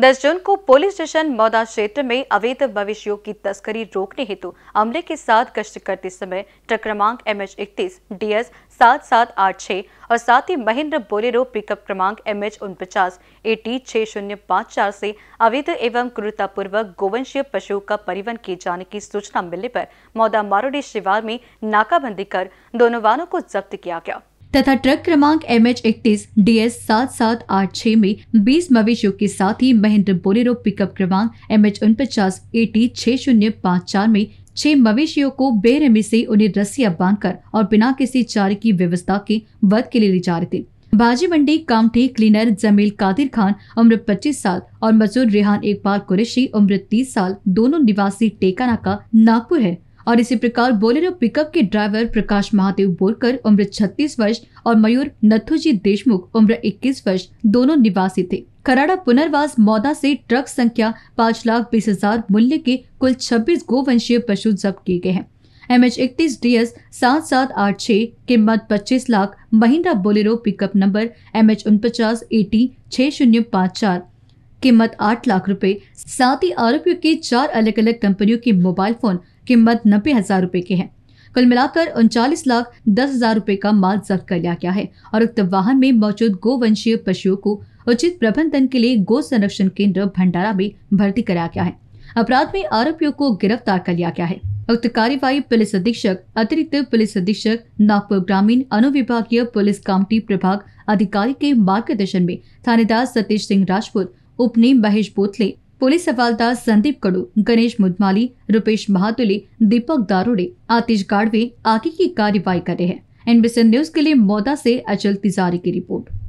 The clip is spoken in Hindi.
10 जून को पुलिस स्टेशन मौदा क्षेत्र में अवैध मवेशियों की तस्करी रोकने हेतु अमले के साथ गश्त करते समय ट्रक क्रमांक एम एच इकतीस डी एस सात सात आठ छह और साथ ही महेंद्र बोलेरो पिकअप क्रमांक एम एच उनपचास ए टी छह शून्य पाँच चार से अवैध एवं क्रूरतापूर्वक गोवंशीय पशुओं का परिवहन किए जाने की सूचना मिलने पर मौदा मारोडी शिवार में नाकाबंदी कर दोनों वाहनों को जब्त किया गया तथा ट्रक क्रमांक एम एच इकतीस डी एस सात सात आठ छह में बीस मवेशियों के साथ ही महेंद्र बोलेरो पिकअप क्रमांक एम एच उनपचास ए टी छह शून्य पाँच चार में छह मवेशियों को बेरहमी से उन्हें रस्सिया बांध कर और बिना किसी चारे की व्यवस्था के वध के लिए ले जा रहे थे बाजी मंडी कामठी क्लीनर जमील कादिर खान उम्र 25 साल और मजदूर रेहान इकबाल कुरेशी उम्र 30 साल दोनों निवासी टेकाना का नागपुर है और इसी प्रकार बोलेरो पिकअप के ड्राइवर प्रकाश महादेव बोरकर उम्र 36 वर्ष और मयूर नथुजी देशमुख उम्र 21 वर्ष दोनों निवासी थे खराड़ा पुनर्वास मौदा से ट्रक संख्या पाँच लाख बीस हजार मूल्य के कुल 26 गोवंशीय पशु जब्त किए गए हैं एम एच इकतीस डी एस सात सात आठ छः मत पच्चीस lakh Mahindra Bolero pickup number M H उनपचास एटी छः शून्य पाँच चार कीमत आठ लाख रुपए साथ ही आरोपियों के चार अलग अलग कंपनियों के मोबाइल फोन कीमत नब्बे हजार रूपए के हैं कुल मिलाकर उनचालीस लाख दस हजार रूपए का माल जब्त कर लिया गया है और उक्त वाहन में मौजूद गोवंशीय पशुओं को उचित प्रबंधन के लिए गो संरक्षण केंद्र भंडारा में भर्ती कराया गया है अपराध में आरोपियों को गिरफ्तार कर लिया गया है उक्त कार्यवाही पुलिस अधीक्षक अतिरिक्त पुलिस अधीक्षक नागपुर ग्रामीण अनुविभागीय पुलिस कामटी प्रभाग अधिकारी के मार्गदर्शन में थानेदार सतीश सिंह राजपूत ઉપનેમ महेश બોથલે पुलिस हवालदार संदीप कड़ू गणेश मुदमाली रुपेश महातुले दीपक दारोड़े आतिश गाड़वे आगे की कार्यवाही कर रहे हैं एनबीसी न्यूज के लिए मौदा से अचल तिजारी की रिपोर्ट